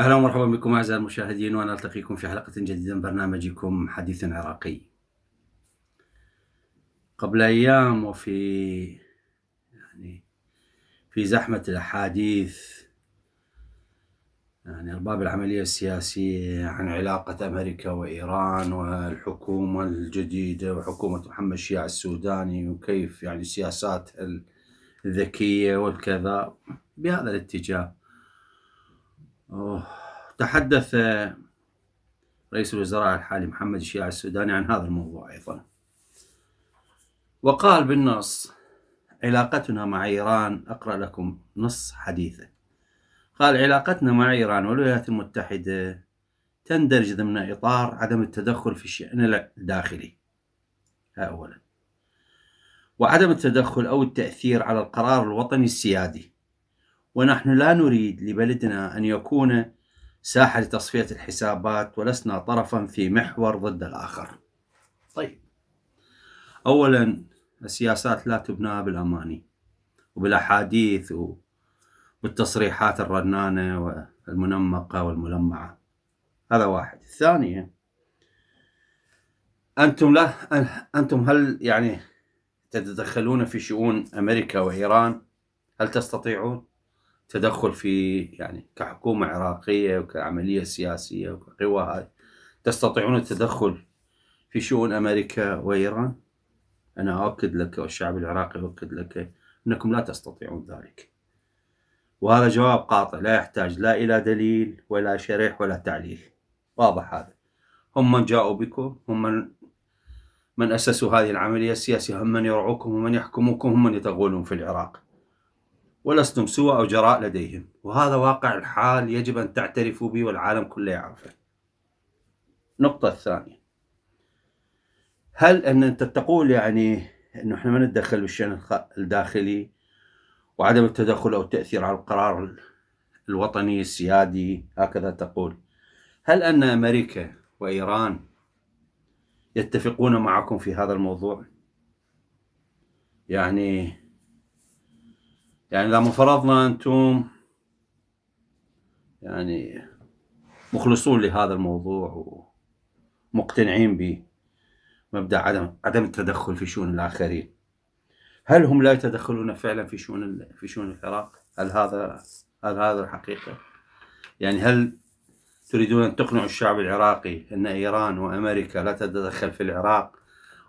اهلا ومرحبا بكم اعزائي المشاهدين وانا التقيكم في حلقه جديده من برنامجكم حديث عراقي. قبل ايام وفي يعني في زحمه الاحاديث يعني ارباب العمليه السياسيه عن علاقه امريكا وايران والحكومه الجديده وحكومه محمد الشيع السوداني وكيف يعني سياسات الذكيه والكذا بهذا الاتجاه أوه. تحدث آه، رئيس الوزراء الحالي محمد الشيعي السوداني عن هذا الموضوع أيضا وقال بالنص علاقتنا مع إيران أقرأ لكم نص حديثه قال علاقتنا مع إيران والولايات المتحدة تندرج ضمن إطار عدم التدخل في الشأن الداخلي أولا وعدم التدخل أو التأثير على القرار الوطني السيادي ونحن لا نريد لبلدنا أن يكون ساحة لتصفية الحسابات ولسنا طرفا في محور ضد الآخر طيب أولا السياسات لا تبنى بالأماني وبالأحاديث والتصريحات الرنانة والمنمقة والملمعة هذا واحد الثانية أنتم لا أنتم هل يعني تتدخلون في شؤون أمريكا وإيران هل تستطيعون تدخل في يعني كحكومة عراقية وكعملية سياسية وكقوى هاي تستطيعون التدخل في شؤون أمريكا وإيران أنا أؤكد لك والشعب العراقي يؤكد لك أنكم لا تستطيعون ذلك وهذا جواب قاطع لا يحتاج لا إلى دليل ولا شريح ولا تعليل واضح هذا هم من جاؤوا بكم هم من من أسسوا هذه العملية السياسية هم من يرعوكم هم من يحكموكم هم من يتغولون في العراق ولستم سوى أو جراء لديهم وهذا واقع الحال يجب أن تعترفوا به والعالم كله يعرفه النقطة الثانية هل أن أنت تقول يعني أنه إحنا ما نتدخل بالشأن الداخلي وعدم التدخل أو التأثير على القرار الوطني السيادي هكذا تقول هل أن أمريكا وإيران يتفقون معكم في هذا الموضوع؟ يعني يعني لما فرضنا انتم يعني مخلصون لهذا الموضوع ومقتنعين به مبدا عدم عدم التدخل في شؤون الاخرين هل هم لا يتدخلون فعلا في شؤون في شؤون العراق؟ هل هذا هل هذا الحقيقه؟ يعني هل تريدون ان تقنعوا الشعب العراقي ان ايران وامريكا لا تتدخل في العراق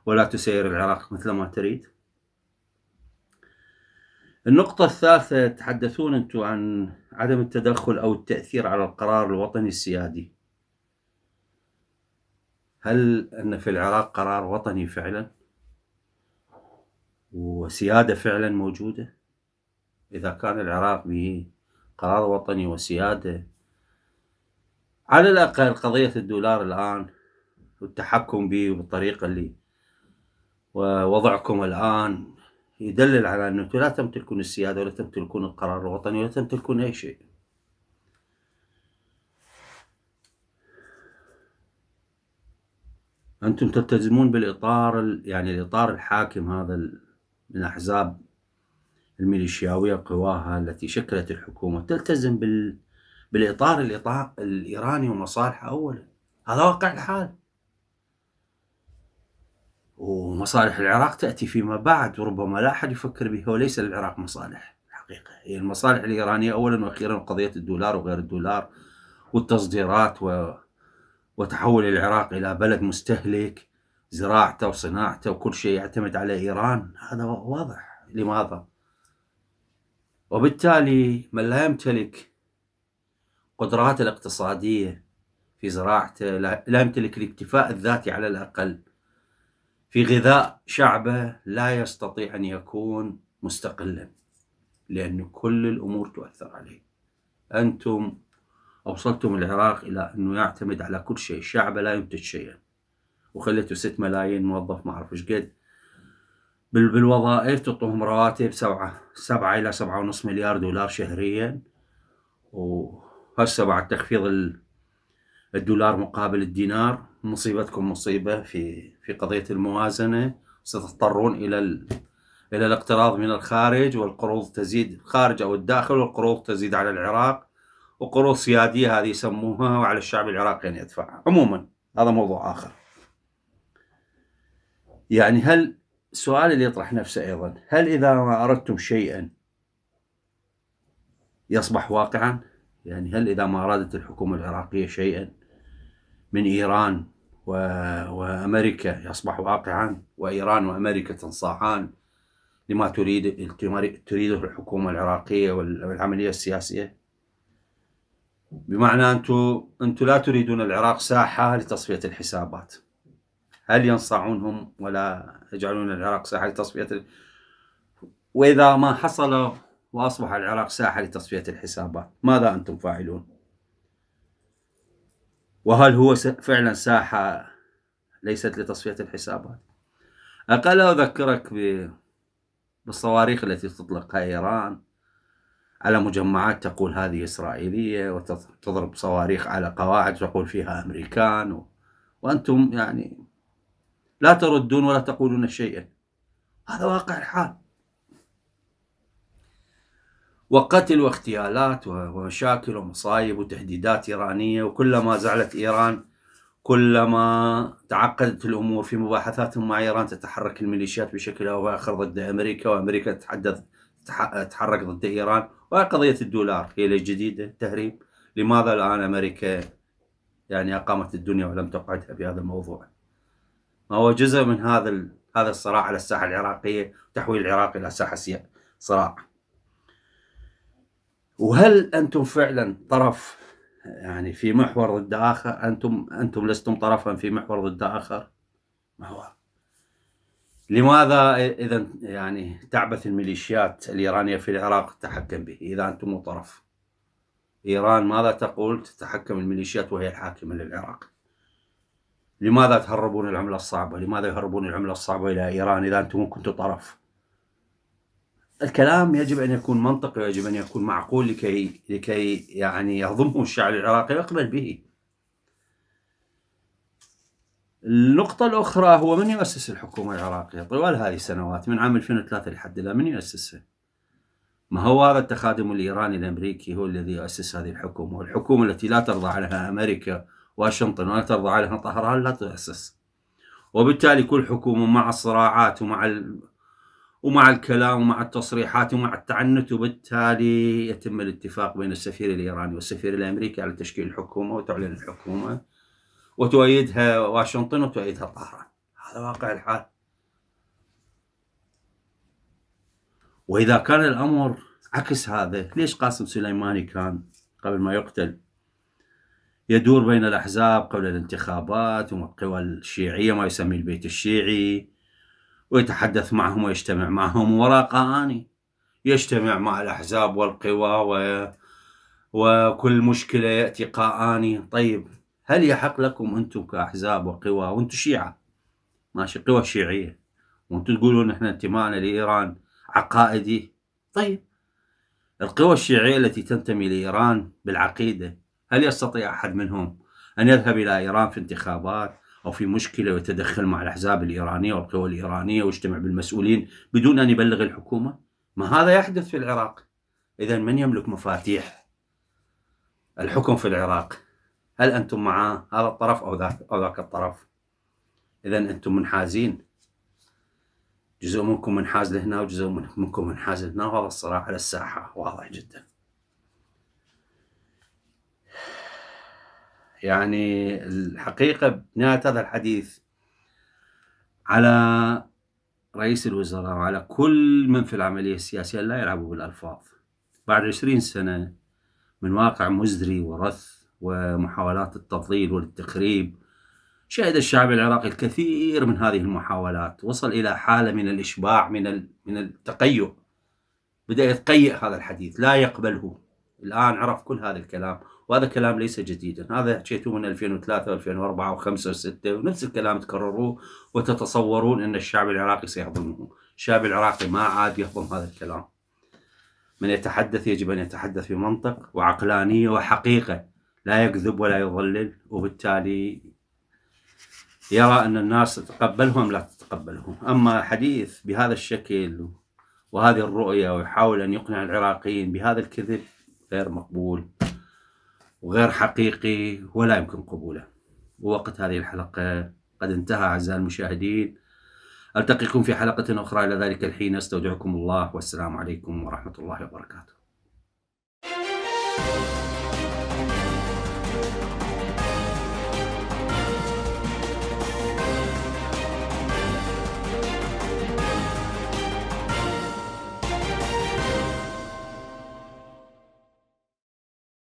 ولا تسير العراق مثل ما تريد؟ النقطة الثالثة تحدثون أنتم عن عدم التدخل أو التأثير على القرار الوطني السيادي هل أن في العراق قرار وطني فعلا وسيادة فعلا موجودة إذا كان العراق به قرار وطني وسيادة على الأقل قضية الدولار الآن والتحكم به بالطريقة اللي ووضعكم الآن يدلل على أنكم لا تمتلكون السيادة ولا تمتلكون القرار الوطني ولا تمتلكون أي شيء أنتم تلتزمون بالإطار يعني الإطار الحاكم هذا من أحزاب الميليشياوية قواها التي شكلت الحكومة تلتزم بال... بالإطار الإطار الإيراني ومصالحه أولا هذا واقع الحال ومصالح العراق تأتي فيما بعد وربما لا أحد يفكر به وليس للعراق مصالح الحقيقة هي المصالح الإيرانية أولا وأخيرا قضية الدولار وغير الدولار والتصديرات و... وتحول العراق إلى بلد مستهلك زراعته وصناعته وكل شيء يعتمد على إيران هذا واضح لماذا وبالتالي من لا يمتلك قدراته الاقتصادية في زراعته لا يمتلك الاكتفاء الذاتي على الأقل في غذاء شعبه لا يستطيع ان يكون مستقلا لان كل الامور تؤثر عليه انتم اوصلتم العراق الى انه يعتمد على كل شيء شعبه لا ينتج شيئا وخليتوا 6 ملايين موظف ما اعرف ايش قد بالوظائف تعطوهم رواتب سبعة سبعة إلى سبعة ونص مليار دولار شهريا وهسه بعد تخفيض الدولار مقابل الدينار مصيبتكم مصيبة في في قضية الموازنة ستضطرون إلى ال... إلى الاقتراض من الخارج والقروض تزيد خارج أو الداخل والقروض تزيد على العراق وقروض سيادية هذه يسموها وعلى الشعب العراقي أن يدفعها عموما هذا موضوع آخر يعني هل السؤال اللي يطرح نفسه أيضا هل إذا ما أردتم شيئا يصبح واقعا يعني هل إذا ما أرادت الحكومة العراقية شيئا من إيران وأمريكا يصبح واقعا وإيران وأمريكا تنصاعان لما تريد تريده الحكومة العراقية والعملية السياسية بمعنى أنتم أنتم لا تريدون العراق ساحة لتصفية الحسابات هل ينصاعونهم ولا يجعلون العراق ساحة لتصفية ال... وإذا ما حصل وأصبح العراق ساحة لتصفية الحسابات ماذا أنتم فاعلون؟ وهل هو فعلا ساحة ليست لتصفية الحسابات أقل أذكرك بالصواريخ التي تطلقها إيران على مجمعات تقول هذه إسرائيلية وتضرب صواريخ على قواعد تقول فيها أمريكان و... وأنتم يعني لا تردون ولا تقولون شيئا هذا واقع الحال وقتل واغتيالات ومشاكل ومصايب وتهديدات إيرانية وكلما زعلت إيران كلما تعقدت الأمور في مباحثاتهم مع إيران تتحرك الميليشيات بشكل أو بآخر ضد أمريكا وأمريكا تتحدث تتحرك ضد إيران وقضية الدولار هي الجديدة التهريب لماذا الآن أمريكا يعني أقامت الدنيا ولم تقعدها بهذا الموضوع ما هو جزء من هذا هذا الصراع على الساحة العراقية تحويل العراق إلى ساحة صراع وهل انتم فعلا طرف يعني في محور ضد اخر انتم انتم لستم طرفا في محور ضد اخر ما هو لماذا اذا يعني تعبث الميليشيات الايرانيه في العراق تتحكم به اذا انتم مو طرف ايران ماذا تقول تتحكم الميليشيات وهي الحاكمه للعراق لماذا تهربون العمله الصعبه لماذا يهربون العمله الصعبه الى ايران اذا انتم كنتم طرف الكلام يجب ان يكون منطقي ويجب ان يكون معقول لكي لكي يعني يهضمه الشعب العراقي ويقبل به. النقطة الأخرى هو من يؤسس الحكومة العراقية طوال هذه السنوات من عام 2003 لحد الآن من يؤسسها؟ ما هو هذا التخادم الإيراني الأمريكي هو الذي يؤسس هذه الحكومة والحكومة التي لا ترضى عنها أمريكا واشنطن ولا ترضى عنها طهران لا تؤسس وبالتالي كل حكومة مع الصراعات ومع ومع الكلام ومع التصريحات ومع التعنت وبالتالي يتم الاتفاق بين السفير الإيراني والسفير الأمريكي على تشكيل الحكومة وتعلن الحكومة وتؤيدها واشنطن وتؤيدها طهران هذا واقع الحال وإذا كان الأمر عكس هذا ليش قاسم سليماني كان قبل ما يقتل يدور بين الأحزاب قبل الانتخابات وقوى الشيعية ما يسمي البيت الشيعي ويتحدث معهم ويجتمع معهم وراء قاني يجتمع مع الأحزاب والقوى و... وكل مشكلة يأتي قاني طيب هل يحق لكم أنتم كأحزاب وقوى وأنتم شيعة ماشي قوى شيعية وأنتم تقولون إحنا انتمائنا لإيران عقائدي طيب القوى الشيعية التي تنتمي لإيران بالعقيدة هل يستطيع أحد منهم أن يذهب إلى إيران في انتخابات أو في مشكلة ويتدخل مع الأحزاب الإيرانية والقوى الإيرانية ويجتمع بالمسؤولين بدون أن يبلغ الحكومة ما هذا يحدث في العراق إذا من يملك مفاتيح الحكم في العراق هل أنتم مع هذا الطرف أو ذاك, أو ذاك الطرف إذا أنتم منحازين جزء منكم منحاز لهنا وجزء منكم منحاز لهنا وهذا الصراع على الساحة واضح جداً يعني الحقيقة بنهاية هذا الحديث على رئيس الوزراء وعلى كل من في العملية السياسية لا يلعبوا بالألفاظ بعد عشرين سنة من واقع مزري ورث ومحاولات التضليل والتخريب شهد الشعب العراقي الكثير من هذه المحاولات وصل إلى حالة من الإشباع من من التقيؤ بدأ يتقيأ هذا الحديث لا يقبله الآن عرف كل هذا الكلام وهذا كلام ليس جديدا هذا حكيتوه من 2003 و2004 و5 و6 ونفس الكلام تكرروه وتتصورون أن الشعب العراقي سيهضمه الشعب العراقي ما عاد يهضم هذا الكلام من يتحدث يجب أن يتحدث بمنطق وعقلانية وحقيقة لا يكذب ولا يضلل وبالتالي يرى أن الناس تتقبلهم لا تتقبلهم أما حديث بهذا الشكل وهذه الرؤية ويحاول أن يقنع العراقيين بهذا الكذب غير مقبول وغير حقيقي ولا يمكن قبوله ووقت هذه الحلقة قد انتهى أعزائي المشاهدين ألتقيكم في حلقة أخرى إلى ذلك الحين أستودعكم الله والسلام عليكم ورحمة الله وبركاته